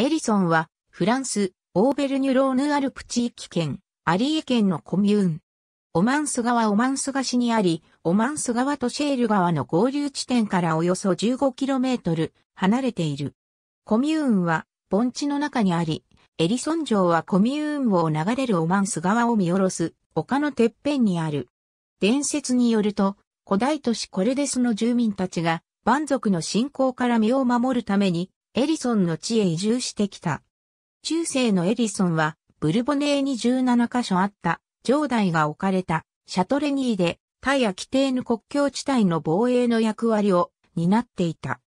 エリソンは、フランス、オーベルニュローヌアルプ地域圏、アリー県のコミューン。オマンス川オマンス河市にあり、オマンス川とシェール川の合流地点からおよそ 15km 離れている。コミューンは、盆地の中にあり、エリソン城はコミューンを流れるオマンス川を見下ろす丘のてっぺんにある。伝説によると、古代都市コルデスの住民たちが、蛮族の信仰から身を守るために、エリソンの地へ移住してきた。中世のエリソンは、ブルボネーに17カ所あった、城代が置かれた、シャトレニーで、タイキ規定の国境地帯の防衛の役割を担っていた。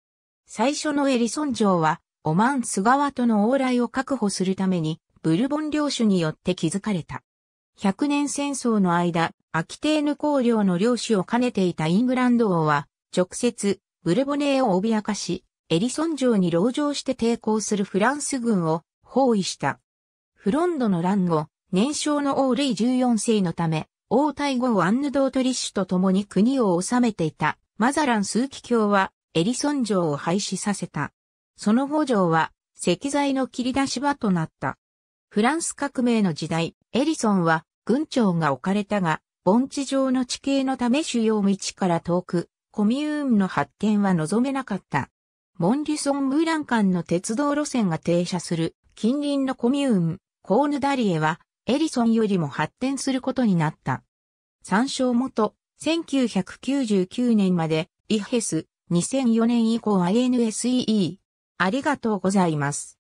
最初のエリソン城は、オマンス川との往来を確保するために、ブルボン領主によって築かれた。100年戦争の間、アキテーヌ公領の領主を兼ねていたイングランド王は、直接、ブルボネーを脅かし、エリソン城に籠城して抵抗するフランス軍を包囲した。フロンドの乱後、年少の王類イ14世のため、王太后アンヌ・ドートリッシュと共に国を治めていたマザラン数奇教はエリソン城を廃止させた。その後城は石材の切り出し場となった。フランス革命の時代、エリソンは軍庁が置かれたが、盆地上の地形のため主要道から遠く、コミューンの発展は望めなかった。モンリソン・ムーラン間の鉄道路線が停車する近隣のコミューン、コーヌダリエは、エリソンよりも発展することになった。参照元、1999年まで、イヘス、2004年以降 i n s e e ありがとうございます。